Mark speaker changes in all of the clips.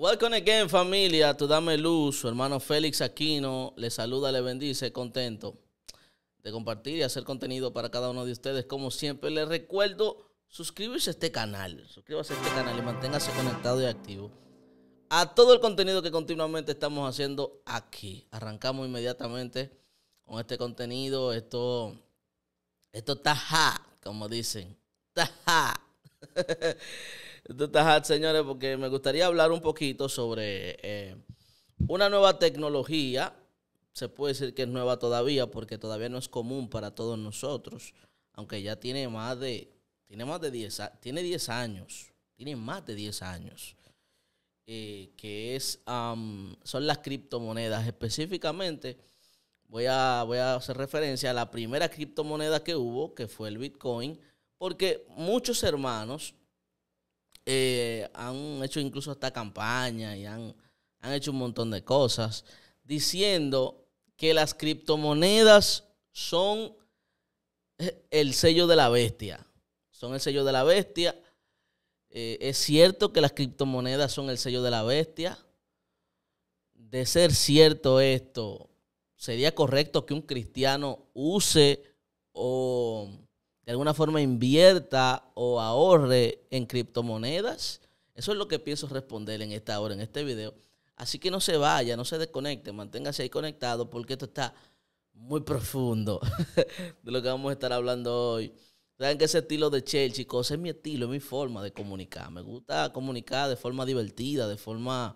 Speaker 1: Welcome again, familia, tu Dame Luz. Su hermano Félix Aquino le saluda, le bendice, contento de compartir y hacer contenido para cada uno de ustedes. Como siempre, les recuerdo suscribirse a este canal. Suscríbase a este canal y manténgase conectado y activo a todo el contenido que continuamente estamos haciendo aquí. Arrancamos inmediatamente con este contenido. Esto, esto taja, como dicen. taja. Entonces señores, porque me gustaría hablar un poquito sobre eh, una nueva tecnología. Se puede decir que es nueva todavía porque todavía no es común para todos nosotros, aunque ya tiene más de tiene más de 10 tiene 10 años, tiene más de 10 años. Eh, que es son las criptomonedas específicamente voy a, voy a hacer referencia a la primera criptomoneda que hubo, que fue el Bitcoin, porque muchos hermanos eh, han hecho incluso esta campaña y han, hecho un montón de cosas diciendo que las criptomonedas son eh, el sello de la bestia. Son el sello de la bestia. Eh, es cierto que las criptomonedas son el sello de la bestia. De ser cierto esto, ¿sería correcto que un cristiano use o de alguna forma invierta o ahorre en criptomonedas? Eso es lo que pienso responder en esta hora, en este video. Así que no se vaya, no se desconecte, manténgase ahí conectado porque esto está muy profundo de lo que vamos a estar hablando hoy. Saben que ese estilo de Chel, chicos, es mi estilo, es mi forma de comunicar. Me gusta comunicar de forma divertida, de forma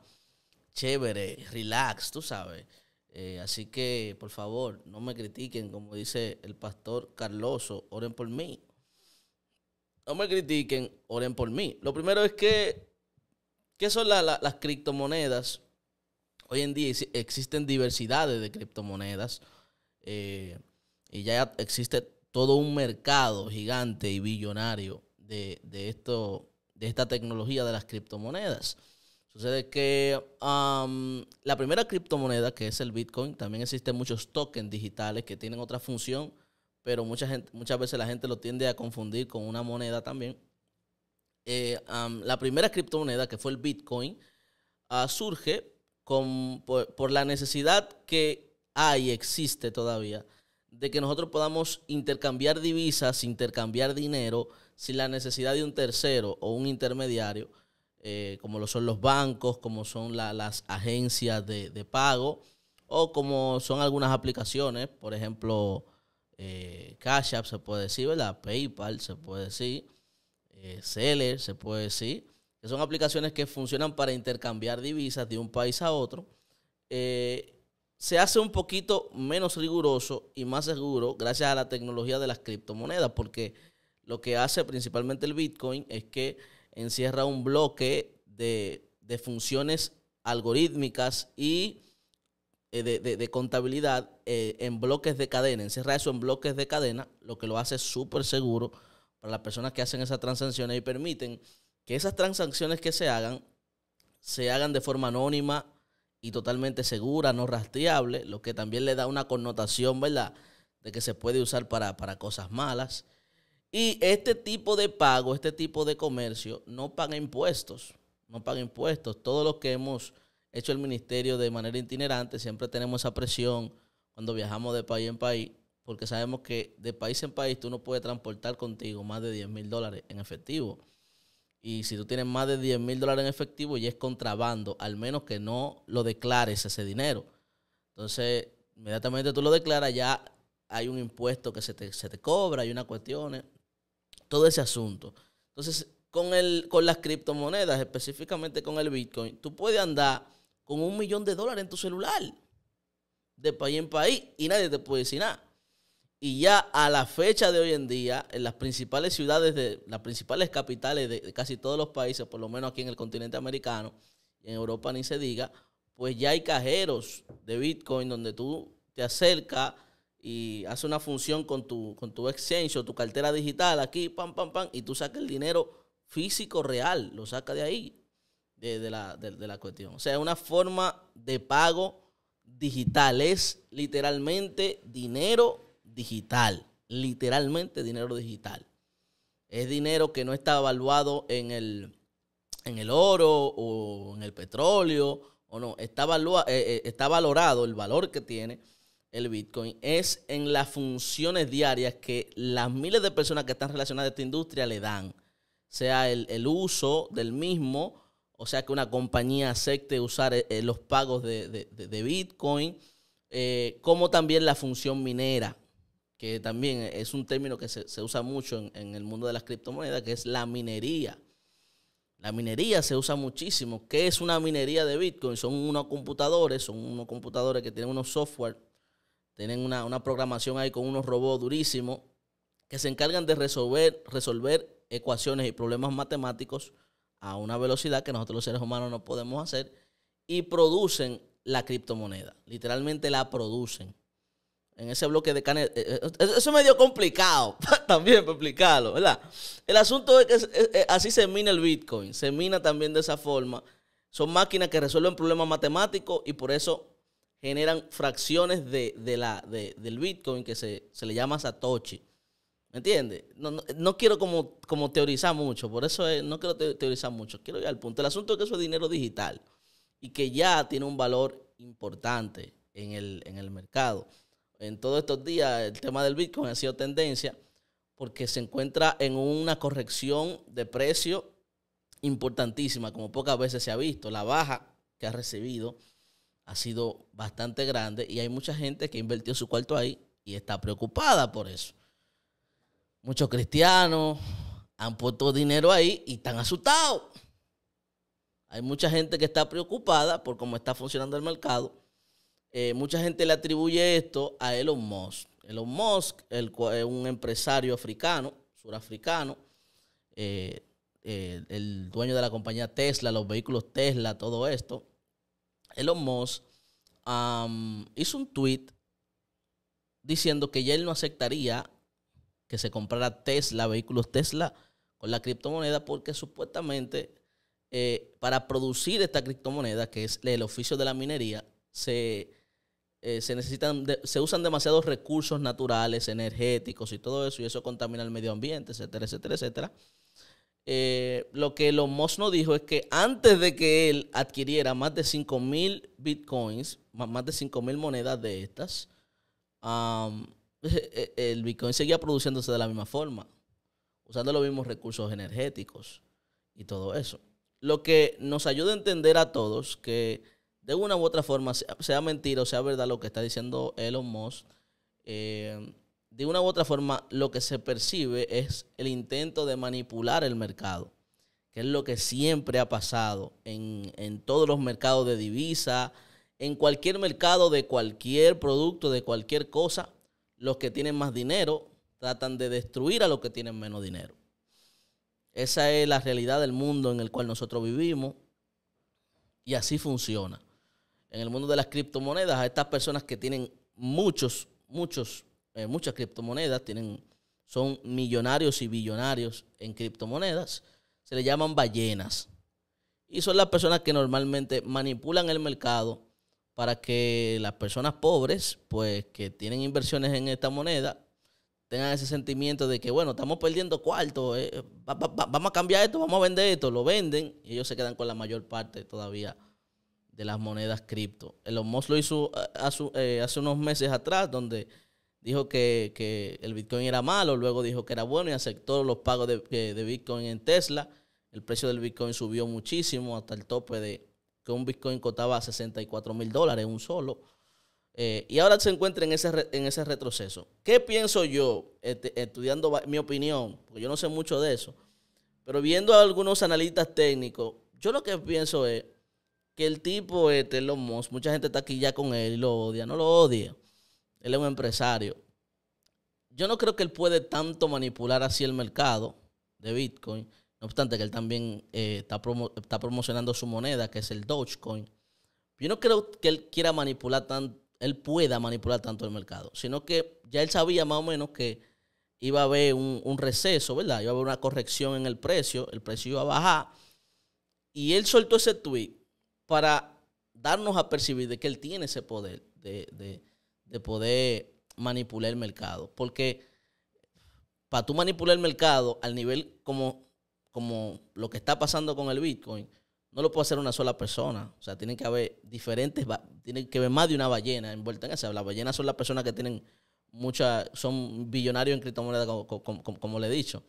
Speaker 1: chévere, relax, tú sabes. Eh, así que, por favor, no me critiquen, como dice el pastor Carloso, oren por mí. No me critiquen, oren por mí. Lo primero es que, ¿qué son las criptomonedas? Hoy en día existen diversidades de criptomonedas eh, y ya existe todo un mercado gigante y billonario de, de, esto, de esta tecnología de las criptomonedas. Sucede que la primera criptomoneda, que es el Bitcoin, también existen muchos tokens digitales que tienen otra función, pero mucha gente, muchas veces la gente lo tiende a confundir con una moneda también. Eh, la primera criptomoneda, que fue el Bitcoin, ah, surge por, por la necesidad que hay, existe todavía, de que nosotros podamos intercambiar divisas, intercambiar dinero, sin la necesidad de un tercero o un intermediario eh, como lo son los bancos, como son las agencias de, pago o como son algunas aplicaciones, por ejemplo, eh, Cash App se puede decir, ¿verdad? PayPal se puede decir, Seller eh, se puede decir, que son aplicaciones que funcionan para intercambiar divisas de un país a otro. se hace un poquito menos riguroso y más seguro gracias a la tecnología de las criptomonedas, porque lo que hace principalmente el Bitcoin es que encierra un bloque de, funciones algorítmicas y eh, de, de, contabilidad eh, en bloques de cadena. Encierra eso en bloques de cadena, lo que lo hace súper seguro para las personas que hacen esas transacciones y permiten que esas transacciones que se hagan se hagan de forma anónima y totalmente segura, no rastreable, lo que también le da una connotación, ¿verdad? De que se puede usar para, para cosas malas. Y este tipo de pago, este tipo de comercio, no paga impuestos. No paga impuestos. Todo lo que hemos hecho el ministerio de manera itinerante, siempre tenemos esa presión cuando viajamos de país en país, porque sabemos que de país en país tú no puedes transportar contigo más de 10 mil dólares en efectivo. Y si tú tienes más de 10 mil dólares en efectivo, ya es contrabando, al menos que no lo declares ese dinero. Entonces, inmediatamente tú lo declaras, ya hay un impuesto que se te, se te cobra, hay unas cuestiones todo ese asunto. Entonces, con, el, con las criptomonedas, específicamente con el Bitcoin, tú puedes andar con un millón de dólares en tu celular, de país en país, y nadie te puede decir nada. Y ya a la fecha de hoy en día, en las principales ciudades, de las principales capitales de, casi todos los países, por lo menos aquí en el continente americano, y en Europa ni se diga, pues ya hay cajeros de Bitcoin donde tú te acercas, y hace una función con tu, con tu exchange tu cartera digital aquí, pam, pam, pam, y tú sacas el dinero físico real, lo sacas de ahí, de, la, cuestión. O sea, es una forma de pago digital, es literalmente dinero digital, literalmente dinero digital. Es dinero que no está evaluado en el, en el oro o en el petróleo, o no, está, eh, eh, está valorado el valor que tiene el Bitcoin es en las funciones diarias que las miles de personas que están relacionadas a esta industria le dan. Sea el, uso del mismo, o sea que una compañía acepte usar eh, eh, los pagos de, Bitcoin, eh, como también la función minera, que también es un término que se, usa mucho en, en, el mundo de las criptomonedas, que es la minería. La minería se usa muchísimo. ¿Qué es una minería de Bitcoin? Son unos computadores, son unos computadores que tienen unos software tienen una, programación ahí con unos robots durísimos que se encargan de resolver, resolver ecuaciones y problemas matemáticos a una velocidad que nosotros los seres humanos no podemos hacer y producen la criptomoneda. Literalmente la producen. En ese bloque de canes. Eh, eh, eso es medio complicado también para explicarlo, ¿verdad? El asunto es que así se mina el Bitcoin. Se mina también de esa forma. Son máquinas que resuelven problemas matemáticos y por eso generan fracciones de, la, del Bitcoin que se, le llama Satoshi. ¿Me entiendes? No, quiero como, como teorizar mucho, por eso no quiero teorizar mucho. Quiero ir al punto. El asunto es que eso es dinero digital y que ya tiene un valor importante en el, en el mercado. En todos estos días el tema del Bitcoin ha sido tendencia porque se encuentra en una corrección de precio importantísima, como pocas veces se ha visto. La baja que ha recibido ha sido bastante grande y hay mucha gente que invirtió su cuarto ahí y está preocupada por eso. Muchos cristianos han puesto dinero ahí y están asustados. Hay mucha gente que está preocupada por cómo está funcionando el mercado. Eh, mucha gente le atribuye esto a Elon Musk. Elon Musk el, es un empresario africano, surafricano, eh, eh, el dueño de la compañía Tesla, los vehículos Tesla, todo esto. Elon Musk hizo un tweet diciendo que ya él no aceptaría que se comprara Tesla, vehículos Tesla, con la criptomoneda, porque supuestamente eh, para producir esta criptomoneda, que es el oficio de la minería, se, eh, necesitan, se usan demasiados recursos naturales, energéticos y todo eso, y eso contamina el medio ambiente, etcétera, etcétera, etcétera eh, lo que Elon Musk nos dijo es que antes de que él adquiriera más de 5.000 mil bitcoins, más de 5.000 mil monedas de estas, eh, eh, el bitcoin seguía produciéndose de la misma forma, usando los mismos recursos energéticos y todo eso. Lo que nos ayuda a entender a todos que de una u otra forma, sea mentira o sea verdad lo que está diciendo Elon Musk, eh, de una u otra forma, lo que se percibe es el intento de manipular el mercado, que es lo que siempre ha pasado en, todos los mercados de divisa, en cualquier mercado de cualquier producto, de cualquier cosa. Los que tienen más dinero tratan de destruir a los que tienen menos dinero. Esa es la realidad del mundo en el cual nosotros vivimos y así funciona. En el mundo de las criptomonedas, a estas personas que tienen muchos, muchos eh, muchas criptomonedas, tienen, son millonarios y billonarios en criptomonedas, se le llaman ballenas. Y son las personas que normalmente manipulan el mercado para que las personas pobres, pues que tienen inversiones en esta moneda, tengan ese sentimiento de que, bueno, estamos perdiendo cuarto, eh, vamos a cambiar esto, vamos a vender esto, lo venden y ellos se quedan con la mayor parte todavía de las monedas cripto. El Musk lo hizo eh, hace unos meses atrás, donde dijo que, el Bitcoin era malo, luego dijo que era bueno y aceptó los pagos de, Bitcoin en Tesla. El precio del Bitcoin subió muchísimo hasta el tope de que un Bitcoin cotaba 64 mil dólares, un solo. Eh, y ahora se encuentra en ese, en ese retroceso. ¿Qué pienso yo, este, estudiando mi opinión? Porque yo no sé mucho de eso. Pero viendo a algunos analistas técnicos, yo lo que pienso es que el tipo, de este, Elon mucha gente está aquí ya con él y lo odia, no lo odia. Él es un empresario. Yo no creo que él puede tanto manipular así el mercado de Bitcoin. No obstante que él también eh, está, promocionando su moneda, que es el Dogecoin. Yo no creo que él quiera manipular tanto, él pueda manipular tanto el mercado, sino que ya él sabía más o menos que iba a haber un, receso, ¿verdad? Iba a haber una corrección en el precio, el precio iba a bajar. Y él soltó ese tweet para darnos a percibir de que él tiene ese poder de, de poder manipular el mercado. Porque para tú manipular el mercado al nivel como, como lo que está pasando con el Bitcoin, no lo puede hacer una sola persona. O sea, tienen que haber diferentes, tienen que haber más de una ballena envuelta en esa. Las ballenas son las personas que tienen mucha, son billonarios en criptomonedas, como, le he dicho.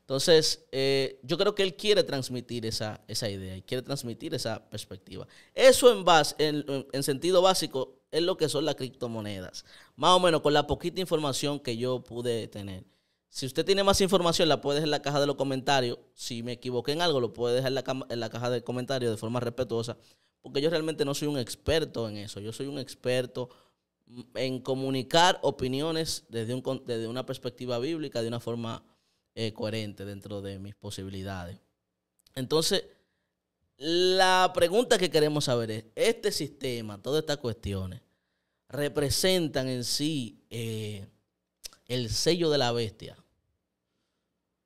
Speaker 1: Entonces, eh, yo creo que él quiere transmitir esa, idea y quiere transmitir esa perspectiva. Eso en, base, en, en sentido básico es lo que son las criptomonedas. Más o menos con la poquita información que yo pude tener. Si usted tiene más información, la puede dejar en la caja de los comentarios. Si me equivoqué en algo, lo puede dejar en la, caja de comentarios de forma respetuosa. Porque yo realmente no soy un experto en eso. Yo soy un experto en comunicar opiniones desde, un, desde una perspectiva bíblica, de una forma eh, coherente dentro de mis posibilidades. Entonces, la pregunta que queremos saber es, este sistema, todas estas cuestiones, representan en sí eh, el sello de la bestia.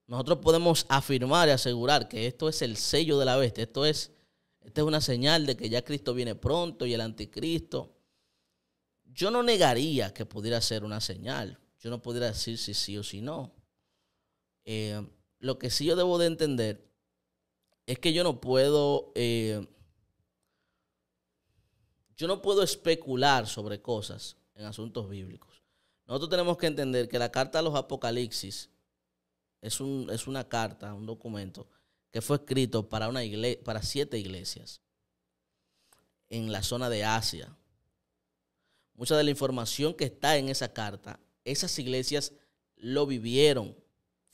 Speaker 1: Nosotros podemos afirmar y asegurar que esto es el sello de la bestia, esto es, es una señal de que ya Cristo viene pronto y el anticristo. Yo no negaría que pudiera ser una señal, yo no pudiera decir si sí o si no. Eh, lo que sí yo debo de entender es que yo no puedo eh, yo no puedo especular sobre cosas en asuntos bíblicos. Nosotros tenemos que entender que la carta a los Apocalipsis es, es una carta, un documento que fue escrito para, una iglesia, para siete iglesias en la zona de Asia. Mucha de la información que está en esa carta, esas iglesias lo vivieron.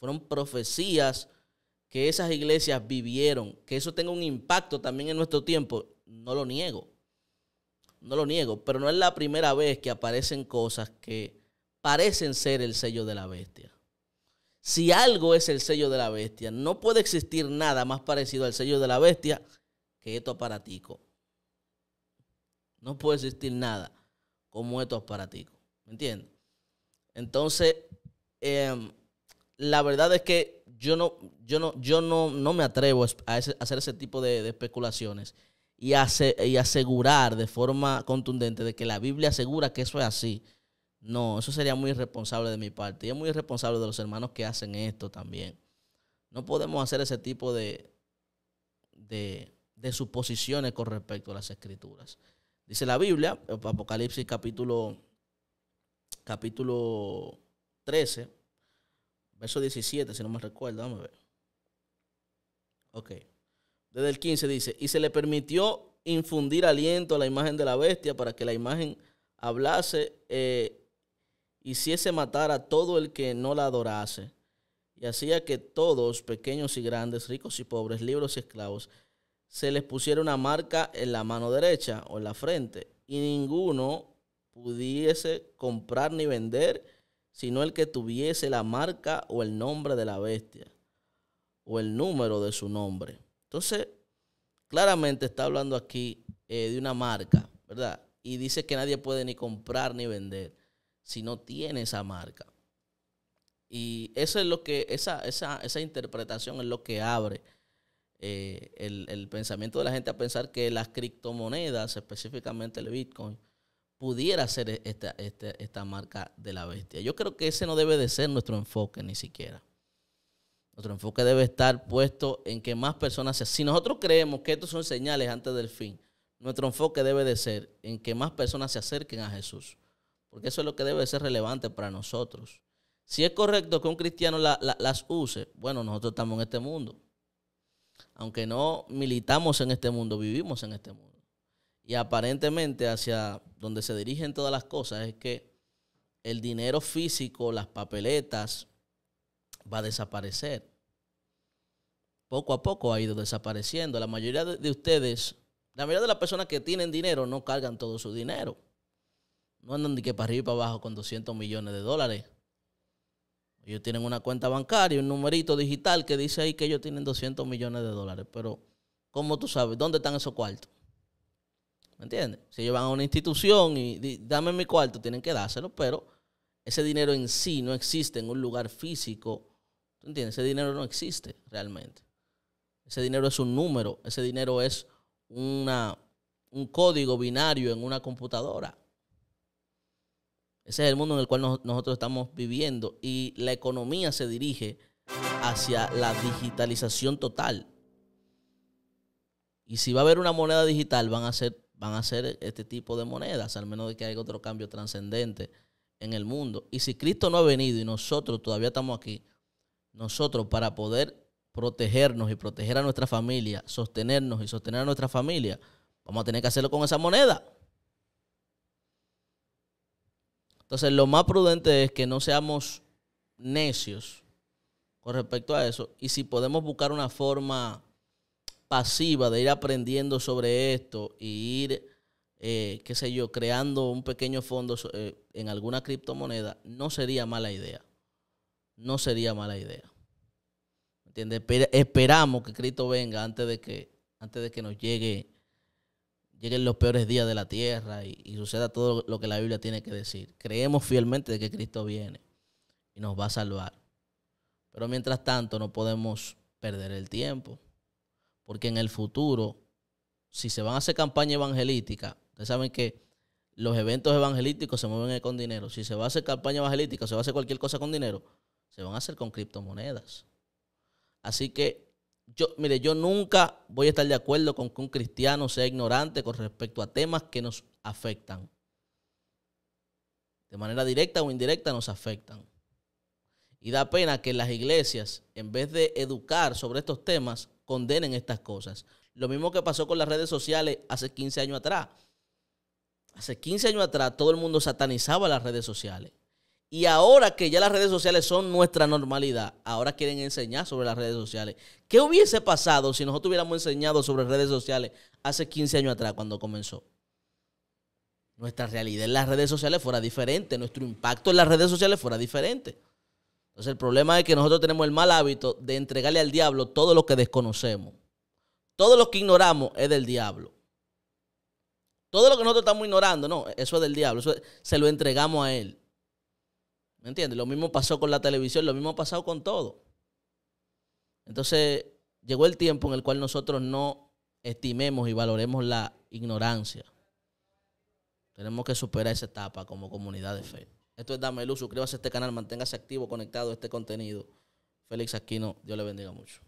Speaker 1: Fueron profecías que esas iglesias vivieron. Que eso tenga un impacto también en nuestro tiempo, no lo niego no lo niego, pero no es la primera vez que aparecen cosas que parecen ser el sello de la bestia. Si algo es el sello de la bestia, no puede existir nada más parecido al sello de la bestia que esto aparatico. No puede existir nada como estos aparatico, ¿Me entiendes? Entonces, em, la verdad es que yo no, yo no, yo no, no me atrevo a hacer ese tipo de, de especulaciones y, asegurar de forma contundente de que la Biblia asegura que eso es así. No, eso sería muy irresponsable de mi parte. Y es muy irresponsable de los hermanos que hacen esto también. No podemos hacer ese tipo de, de, suposiciones con respecto a las escrituras. Dice la Biblia, Apocalipsis capítulo, capítulo 13, verso 17, si no me recuerdo, vamos a ver. Ok. Desde el 15 dice, y se le permitió infundir aliento a la imagen de la bestia para que la imagen hablase, eh, hiciese matar a todo el que no la adorase. Y hacía que todos, pequeños y grandes, ricos y pobres, libros y esclavos, se les pusiera una marca en la mano derecha o en la frente, y ninguno pudiese comprar ni vender, sino el que tuviese la marca o el nombre de la bestia, o el número de su nombre. Entonces, claramente está hablando aquí eh, de una marca, ¿verdad? Y dice que nadie puede ni comprar ni vender si no tiene esa marca. Y eso es lo que, esa, esa, esa interpretación es lo que abre eh, el, el, pensamiento de la gente a pensar que las criptomonedas, específicamente el Bitcoin, pudiera ser e, esta, esta, esta marca de la bestia. Yo creo que ese no debe de ser nuestro enfoque ni siquiera. Nuestro enfoque debe estar puesto en que más personas se... Si nosotros creemos que estos son señales antes del fin, nuestro enfoque debe de ser en que más personas se acerquen a Jesús. Porque eso es lo que debe de ser relevante para nosotros. Si es correcto que un cristiano las use, bueno, nosotros estamos en este mundo. Aunque no militamos en este mundo, vivimos en este mundo. Y aparentemente hacia donde se dirigen todas las cosas es que el dinero físico, las papeletas, va a desaparecer. Poco a poco ha ido desapareciendo. La mayoría de, ustedes, la mayoría de las personas que tienen dinero no cargan todo su dinero. No andan ni que para arriba y para abajo con 200 millones de dólares. Ellos tienen una cuenta bancaria, un numerito digital que dice ahí que ellos tienen 200 millones de dólares. Pero, ¿cómo tú sabes? ¿Dónde están esos cuartos? ¿Me entiendes? Si ellos van a una institución y dame mi cuarto, tienen que dárselo, pero ese dinero en sí no existe en un lugar físico entiendes? Ese dinero no existe realmente. Ese dinero es un número, ese dinero es una, un código binario en una computadora. Ese es el mundo en el cual nosotros estamos viviendo y la economía se dirige hacia la digitalización total. Y si va a haber una moneda digital, van a ser, van a ser este tipo de monedas, al menos de que haya otro cambio trascendente en el mundo. Y si Cristo no ha venido y nosotros todavía estamos aquí, nosotros para poder protegernos y proteger a nuestra familia, sostenernos y sostener a nuestra familia, vamos a tener que hacerlo con esa moneda. Entonces, lo más prudente es que no seamos necios con respecto a eso. Y si podemos buscar una forma pasiva de ir aprendiendo sobre esto y ir, eh, qué sé yo, creando un pequeño fondo eh, en alguna criptomoneda, no sería mala idea no sería mala idea. ¿Entiendes? esperamos que Cristo venga antes de que, antes de que nos llegue, lleguen los peores días de la tierra y, suceda todo lo que la Biblia tiene que decir. Creemos fielmente de que Cristo viene y nos va a salvar. Pero mientras tanto no podemos perder el tiempo, porque en el futuro, si se van a hacer campaña evangelística, ustedes saben que los eventos evangelísticos se mueven con dinero. Si se va a hacer campaña evangelística, se va a hacer cualquier cosa con dinero se van a hacer con criptomonedas. Así que yo, mire, yo nunca voy a estar de acuerdo con que un cristiano sea ignorante con respecto a temas que nos afectan. De manera directa o indirecta nos afectan. Y da pena que las iglesias, en vez de educar sobre estos temas, condenen estas cosas. Lo mismo que pasó con las redes sociales hace 15 años atrás. Hace 15 años atrás todo el mundo satanizaba las redes sociales. Y ahora que ya las redes sociales son nuestra normalidad, ahora quieren enseñar sobre las redes sociales. ¿Qué hubiese pasado si nosotros hubiéramos enseñado sobre redes sociales hace 15 años atrás cuando comenzó? Nuestra realidad en las redes sociales fuera diferente, nuestro impacto en las redes sociales fuera diferente. Entonces el problema es que nosotros tenemos el mal hábito de entregarle al diablo todo lo que desconocemos. Todo lo que ignoramos es del diablo. Todo lo que nosotros estamos ignorando, no, eso es del diablo, se lo entregamos a él. ¿Me Lo mismo pasó con la televisión, lo mismo ha pasado con todo. Entonces, llegó el tiempo en el cual nosotros no estimemos y valoremos la ignorancia. Tenemos que superar esa etapa como comunidad de fe. Esto es Dame Luz, suscríbase a este canal, manténgase activo, conectado a este contenido. Félix Aquino, Dios le bendiga mucho.